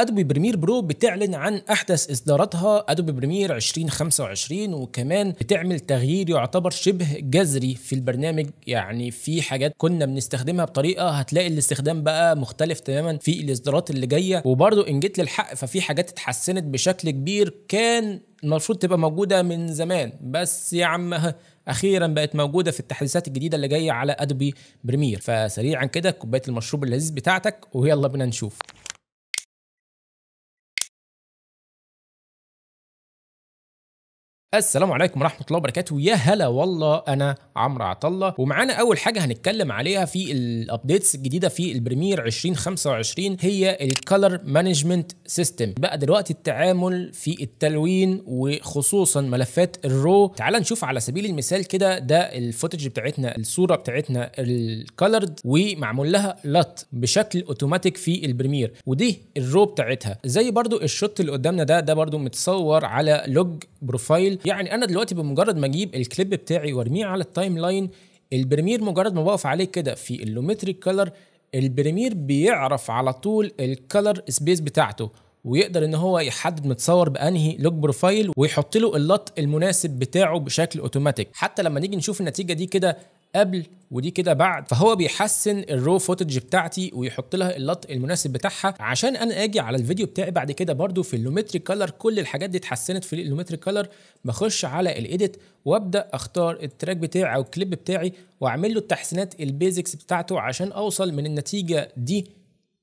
ادوبي بريمير برو بتعلن عن احدث اصداراتها ادوبي بريمير 2025 وكمان بتعمل تغيير يعتبر شبه جذري في البرنامج يعني في حاجات كنا بنستخدمها بطريقه هتلاقي الاستخدام بقى مختلف تماما في الاصدارات اللي جايه وبرده ان جيت للحق ففي حاجات اتحسنت بشكل كبير كان المفروض تبقى موجوده من زمان بس يا عم اخيرا بقت موجوده في التحديثات الجديده اللي جايه على ادوبي بريمير فسريعا كده كوبايه المشروب اللذيذ بتاعتك ويلا بينا نشوف السلام عليكم ورحمه الله وبركاته يا هلا والله انا عمرو عطله ومعانا اول حاجه هنتكلم عليها في الابديتس الجديده في البريمير 2025 هي الكالر مانجمنت سيستم بقى دلوقتي التعامل في التلوين وخصوصا ملفات الرو تعال نشوف على سبيل المثال كده ده الفوتج بتاعتنا الصوره بتاعتنا الكالرد ومعمول لها لط بشكل اوتوماتيك في البريمير ودي الرو بتاعتها زي برضو الشوت اللي قدامنا ده ده برضو متصور على لوج بروفايل يعني انا دلوقتي بمجرد ما اجيب الكليب بتاعي وارميه على التايم لاين البريمير مجرد ما بقف عليه كده في اللومتريك كلر البريمير بيعرف على طول الكلر سبيس بتاعته ويقدر ان هو يحدد متصور بانهي لوك بروفايل ويحط له اللط المناسب بتاعه بشكل اوتوماتيك حتى لما نيجي نشوف النتيجه دي كده قبل ودي كده بعد فهو بيحسن الرو فوتج بتاعتي ويحط لها اللط المناسب بتاعها عشان انا اجي على الفيديو بتاعي بعد كده برده في اللومتري كلر كل الحاجات دي اتحسنت في اللومتري كلر بخش على الايديت وابدا اختار التراك بتاعي او الكليب بتاعي واعمل له التحسينات البيزكس بتاعته عشان اوصل من النتيجه دي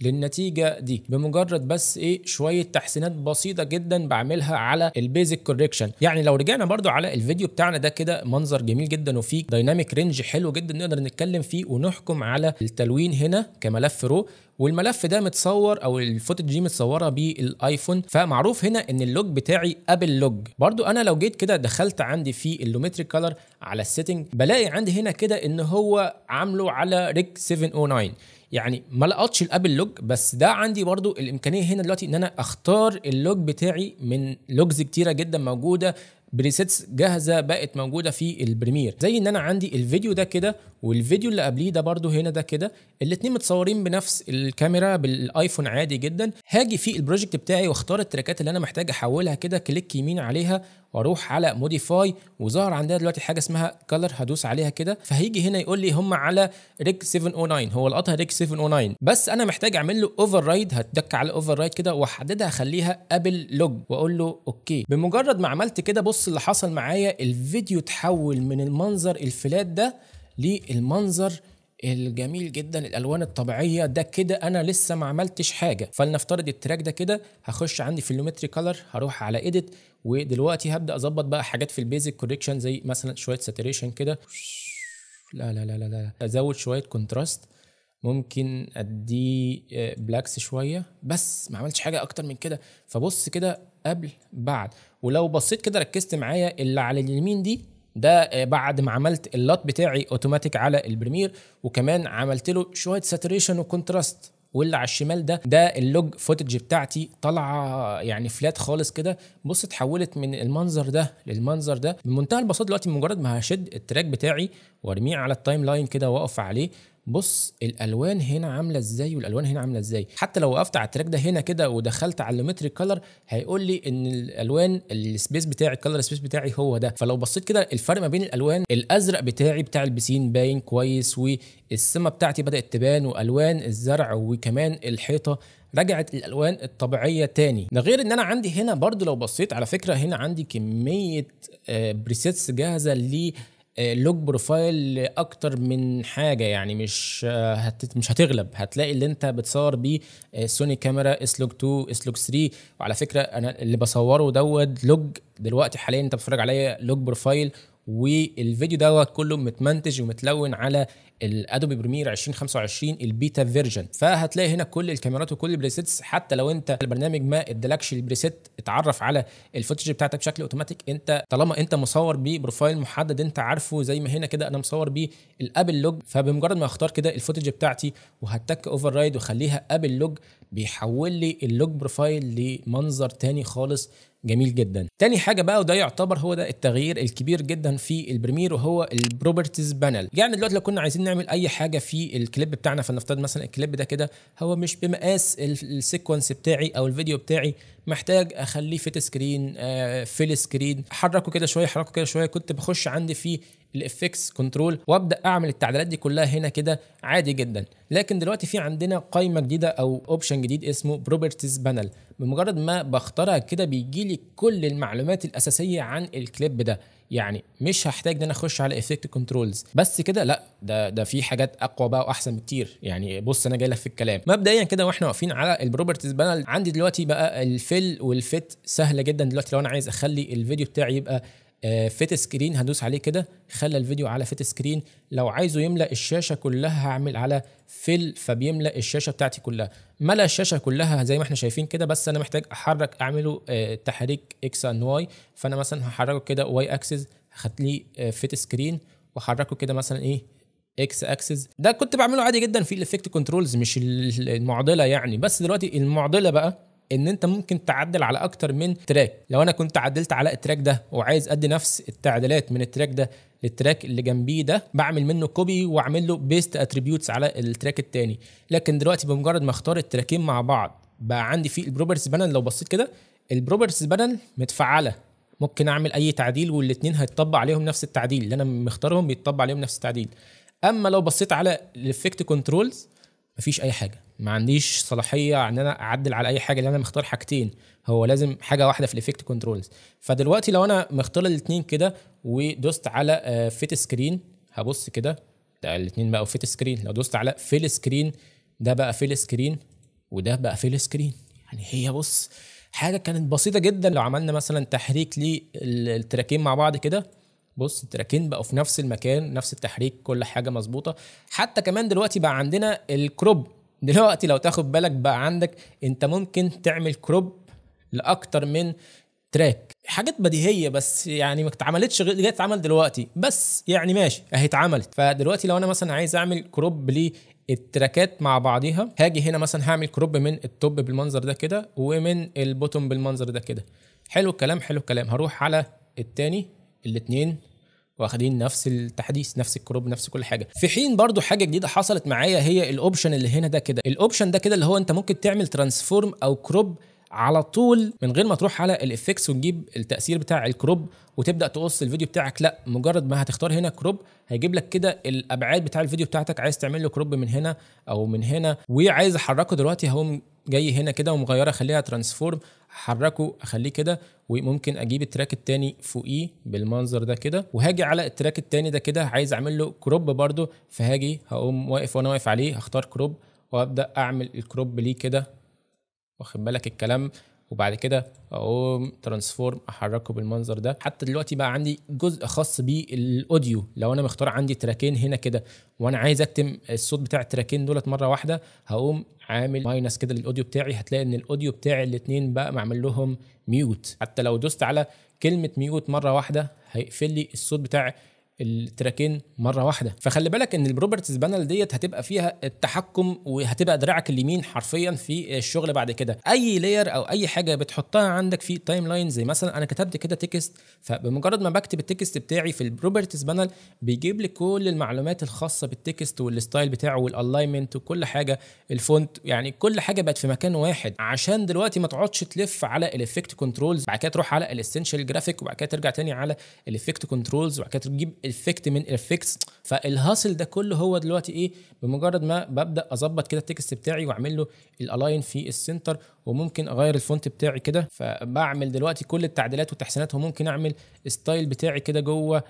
للنتيجه دي بمجرد بس ايه شويه تحسينات بسيطه جدا بعملها على البيزك كوركشن يعني لو رجعنا برضو على الفيديو بتاعنا ده كده منظر جميل جدا وفيه دايناميك رينج حلو جدا نقدر نتكلم فيه ونحكم على التلوين هنا كملف رو والملف ده متصور او الفوتج دي متصوره بالايفون فمعروف هنا ان اللوج بتاعي ابل لوج برضو انا لو جيت كده دخلت عندي في اللومتريك كلر على السيتنج بلاقي عندي هنا كده ان هو عامله على ريك 709 يعني ما لقطش الابل لوج بس ده عندي برضو الامكانيه هنا دلوقتي ان انا اختار اللوج بتاعي من لوجز كتيره جدا موجوده بريسيتس جاهزه بقت موجوده في البريمير زي ان انا عندي الفيديو ده كده والفيديو اللي قبليه ده برضو هنا ده كده الاتنين متصورين بنفس الكاميرا بالايفون عادي جدا هاجي في البروجكت بتاعي واختار التراكات اللي انا محتاج احولها كده كليك يمين عليها واروح على موديفاي وظهر عندنا دلوقتي حاجه اسمها كلر هدوس عليها كده فهيجي هنا يقول لي هم على ريك 709 هو لقطها ريك 709 بس انا محتاج اعمل له اوفر رايد هتدك على اوفر رايد كده واحددها اخليها ابل لوج واقول له اوكي بمجرد ما عملت كده بص اللي حصل معايا الفيديو اتحول من المنظر الفلات ده للمنظر الجميل جدا الالوان الطبيعيه ده كده انا لسه ما عملتش حاجه فلنفترض التراك ده كده هخش عندي في اللومتري كلر هروح على ايديت ودلوقتي هبدا اظبط بقى حاجات في البيزك كوريكشن زي مثلا شويه ساتوريشن كده لا لا لا لا لا ازود شويه كونتراست ممكن اديه آه، بلاكس شويه بس ما عملتش حاجه اكتر من كده فبص كده قبل بعد ولو بصيت كده ركزت معايا اللي على اليمين دي ده آه، بعد ما عملت اللوت بتاعي اوتوماتيك على البريمير وكمان عملت له شويه ساتوريشن وكونتراست واللي على الشمال ده ده اللوج فوتج بتاعتي طالعه يعني فلات خالص كده بص اتحولت من المنظر ده للمنظر ده بمنتهى البساطه دلوقتي مجرد ما هشد التراك بتاعي وارميه على التايم لاين كده واقف عليه بص الالوان هنا عامله ازاي والالوان هنا عامله ازاي حتى لو وقفت على التراك ده هنا كده ودخلت على اللومتريك كلر هيقول لي ان الالوان السبيس بتاعي الكلر سبيس بتاعي هو ده فلو بصيت كده الفرق ما بين الالوان الازرق بتاعي بتاع البسين باين كويس والسما بتاعتي بدات تبان والوان الزرع وكمان الحيطه رجعت الالوان الطبيعيه تاني ده غير ان انا عندي هنا برضو لو بصيت على فكره هنا عندي كميه بريسيتس آه، جاهزه ليه لوج آه، بروفايل اكتر من حاجه يعني مش آه، هت مش هتغلب هتلاقي اللي انت بتصور بيه سوني كاميرا اس لوج 2 اس لوج 3 وعلى فكره انا اللي بصوره دوت لوج دلوقتي حاليا انت بتتفرج عليا لوج بروفايل والفيديو دوت كله متمنتج ومتلون على الادوبي بريمير 2025 البيتا فيرجن فهتلاقي هنا كل الكاميرات وكل البريسيتس حتى لو انت البرنامج ما ادالكش البريسيت اتعرف على الفوتج بتاعتك بشكل اوتوماتيك انت طالما انت مصور ببروفايل محدد انت عارفه زي ما هنا كده انا مصور بالابل لوج فبمجرد ما اختار كده الفوتج بتاعتي وهتك اوفر رايد وخليها ابل لوج بيحول لي اللوج بروفايل لمنظر تاني خالص جميل جدا تاني حاجه بقى وده يعتبر هو ده التغيير الكبير جدا في البريمير وهو البروبرتيز بانل يعني دلوقتي لو كنا عايزين نعمل اي حاجه في الكليب بتاعنا فلنفترض مثلا الكليب ده كده هو مش بمقاس السيكونس بتاعي او الفيديو بتاعي محتاج اخليه فيت سكرين فيل سكرين حركه كده شويه حركه كده شويه كنت بخش عندي في الافكس كنترول وابدا اعمل التعديلات دي كلها هنا كده عادي جدا لكن دلوقتي في عندنا قائمه جديده او اوبشن جديد اسمه بروبرتيز بانل بمجرد ما بختارها كده بيجي لي كل المعلومات الاساسيه عن الكليب ده يعني مش هحتاج ان انا اخش على افكت كنترولز بس كده لا ده ده في حاجات اقوى بقى واحسن بكتير يعني بص انا جاي لك في الكلام مبدئيا كده واحنا واقفين على البروبرتيز بانل عندي دلوقتي بقى الفيل والفيت سهله جدا دلوقتي لو انا عايز اخلي الفيديو بتاعي يبقى آه، فيت سكرين هدوس عليه كده خلى الفيديو على فيت سكرين لو عايزه يملا الشاشه كلها هعمل على فيل فبيملا الشاشه بتاعتي كلها ملا الشاشه كلها زي ما احنا شايفين كده بس انا محتاج احرك اعمله آه، تحريك اكس ان واي فانا مثلا هحركه كده واي اكسس هخليه آه، فيت سكرين واحركه كده مثلا ايه اكس اكسس ده كنت بعمله عادي جدا في الافكت كنترولز مش المعضله يعني بس دلوقتي المعضله بقى ان انت ممكن تعدل على اكتر من تراك لو انا كنت عدلت على التراك ده وعايز ادي نفس التعديلات من التراك ده للتراك اللي جنبيه ده بعمل منه كوبي واعمل له بيست اتريبيوتس على التراك التاني لكن دلوقتي بمجرد ما اختار التراكين مع بعض بقى عندي في البروبرتيز بانل لو بصيت كده البروبرتيز بانل متفعله ممكن اعمل اي تعديل والاثنين هيتطبق عليهم نفس التعديل اللي انا مختارهم بيتطبق عليهم نفس التعديل اما لو بصيت على الافكت كنترولز مفيش اي حاجه ما عنديش صلاحيه ان انا اعدل على اي حاجه لان انا مختار حاجتين هو لازم حاجه واحده في الايفكت كنترولز فدلوقتي لو انا مختار الاثنين كده ودوست على فيت آه، سكرين هبص كده ده الاثنين بقوا فيت سكرين لو دوست على فيل سكرين ده بقى فيل سكرين وده بقى فيل سكرين يعني هي بص حاجه كانت بسيطه جدا لو عملنا مثلا تحريك للتراكين مع بعض كده بص التراكين بقوا في نفس المكان نفس التحريك كل حاجه مظبوطه حتى كمان دلوقتي بقى عندنا الكروب دلوقتي لو تاخد بالك بقى عندك انت ممكن تعمل كروب لاكتر من تراك حاجات بديهيه بس يعني ما اتعملتش غير جت اتعمل دلوقتي بس يعني ماشي اهي اتعملت فدلوقتي لو انا مثلا عايز اعمل كروب التراكات مع بعضيها هاجي هنا مثلا هعمل كروب من التوب بالمنظر ده كده ومن البوتوم بالمنظر ده كده حلو الكلام حلو الكلام هروح على التاني الاثنين واخدين نفس التحديث نفس الكروب نفس كل حاجه في حين برضو حاجه جديده حصلت معايا هي الاوبشن اللي هنا ده كده الاوبشن ده كده اللي هو انت ممكن تعمل ترانسفورم او كروب على طول من غير ما تروح على الافكس وتجيب التاثير بتاع الكروب وتبدا تقص الفيديو بتاعك لا مجرد ما هتختار هنا كروب هيجيب لك كده الابعاد بتاع الفيديو بتاعتك عايز تعمل له كروب من هنا او من هنا وعايز احركه دلوقتي هقوم جاي هنا كده ومغيره اخليها ترانسفورم احركه اخليه كده وممكن اجيب التراك التاني فوقيه بالمنظر ده كده وهاجي على التراك التاني ده كده عايز اعمل له كروب برده فهاجي هقوم واقف وانا واقف عليه هختار كروب وابدا اعمل الكروب ليه كده واخد بالك الكلام وبعد كده اقوم ترانسفورم احركه بالمنظر ده حتى دلوقتي بقى عندي جزء خاص بالاوديو لو انا مختار عندي تراكين هنا كده وانا عايز اكتم الصوت بتاع التراكين دولت مره واحده هقوم عامل ماينس كده للاوديو بتاعي هتلاقي ان الاوديو بتاعي الاثنين بقى معمل لهم ميوت حتى لو دوست على كلمه ميوت مره واحده هيقفل لي الصوت بتاع التراكين مره واحده فخلي بالك ان البروبرتيز بانل ديت هتبقى فيها التحكم وهتبقى دراعك اليمين حرفيا في الشغل بعد كده اي لاير او اي حاجه بتحطها عندك في تايم لاين زي مثلا انا كتبت كده تكست فبمجرد ما بكتب التكست بتاعي في البروبرتيز بانل بيجيب لي كل المعلومات الخاصه بالتكست والستايل بتاعه والالاينمنت وكل حاجه الفونت يعني كل حاجه بقت في مكان واحد عشان دلوقتي ما تقعدش تلف على الافكت كنترولز بعد كده تروح على الاسنشال جرافيك وبعد كده ترجع تاني على الافكت كنترولز وبعد كده تجيب الافكت من افكتس فالهاسل ده كله هو دلوقتي ايه بمجرد ما ببدا اظبط كده التكست بتاعي واعمل له الالاين في السنتر وممكن اغير الفونت بتاعي كده فبعمل دلوقتي كل التعديلات والتحسينات وممكن اعمل ستايل بتاعي كده جوه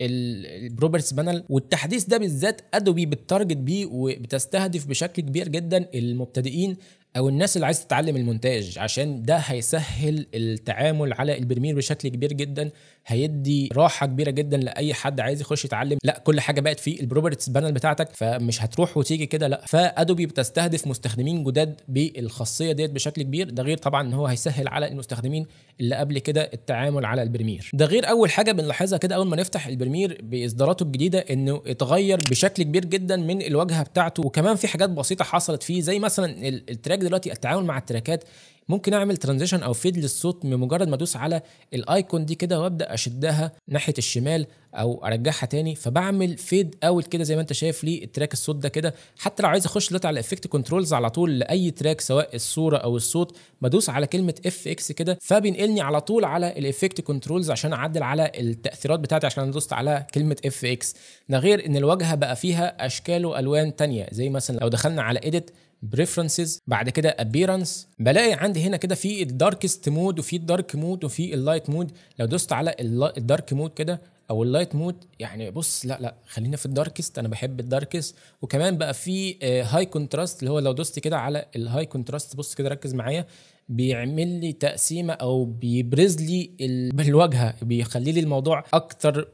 البروبرتس بانل والتحديث ده بالذات ادوبي بتارجت بيه وبتستهدف بشكل كبير جدا المبتدئين او الناس اللي عايزه تتعلم المونتاج عشان ده هيسهل التعامل على البريمير بشكل كبير جدا هيدي راحه كبيره جدا لاي حد عايز يخش يتعلم لا كل حاجه بقت في البروبرتيز بانل بتاعتك فمش هتروح وتيجي كده لا فادوبي بتستهدف مستخدمين جداد بالخاصيه ديت بشكل كبير ده غير طبعا ان هو هيسهل على المستخدمين اللي قبل كده التعامل على البريمير ده غير اول حاجه بنلاحظها كده اول ما نفتح البريمير باصداراته الجديده انه اتغير بشكل كبير جدا من الواجهه بتاعته وكمان في حاجات بسيطه حصلت فيه زي مثلا التراك محتاج دلوقتي التعامل مع التراكات ممكن اعمل ترانزيشن او فيد للصوت بمجرد ما ادوس على الايكون دي كده وابدا اشدها ناحيه الشمال او ارجعها تاني فبعمل فيد اوت كده زي ما انت شايف لي التراك الصوت ده كده حتى لو عايز اخش دلوقتي على افكت كنترولز على طول لاي تراك سواء الصوره او الصوت بدوس على كلمه اف اكس كده فبينقلني على طول على الافكت كنترولز عشان اعدل على التاثيرات بتاعتي عشان انا دوست على كلمه اف اكس ده غير ان الواجهه بقى فيها اشكال والوان تانية زي مثلا لو دخلنا على اديت بريفرنسز بعد كده ابييرانس بلاقي عندي هنا كده في الداركست مود وفي الدارك مود وفي اللايت مود لو دوست على الدارك مود كده او اللايت مود يعني بص لا لا خلينا في الداركست انا بحب الداركست وكمان بقى في هاي آه، كونتراست اللي هو لو دوست كده على الهاي كونتراست بص كده ركز معايا بيعمل لي تقسيمه او بيبرز لي الواجهه بيخلي لي الموضوع اكثر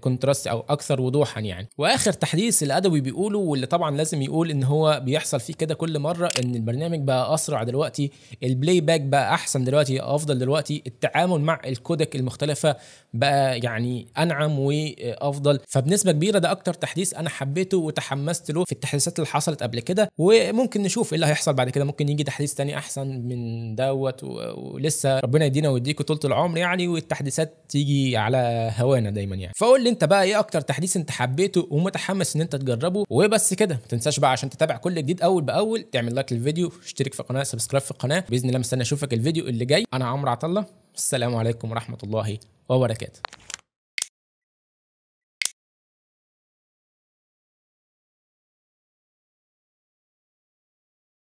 كونتراست آه، او اكثر وضوحا يعني واخر تحديث الادبي بيقوله واللي طبعا لازم يقول ان هو بيحصل فيه كده كل مره ان البرنامج بقى اسرع دلوقتي البلاي باك بقى احسن دلوقتي افضل دلوقتي التعامل مع الكودك المختلفه بقى يعني انعم وافضل فبنسبه كبيره ده اكتر تحديث انا حبيته وتحمست له في التحديثات اللي حصلت قبل كده وممكن نشوف ايه اللي هيحصل بعد كده ممكن يجي تحديث تاني احسن من دوت ولسه ربنا يدينا ويديكوا طول العمر يعني والتحديثات تيجي على هوانا دايما يعني فقول لي انت بقى ايه اكتر تحديث انت حبيته ومتحمس ان انت تجربه وبس كده ما تنساش بقى عشان تتابع كل جديد اول باول تعمل لايك للفيديو اشترك في القناه سبسكرايب في القناه باذن الله مستني اشوفك الفيديو اللي جاي انا عمرو عطله السلام عليكم ورحمه الله وبركاته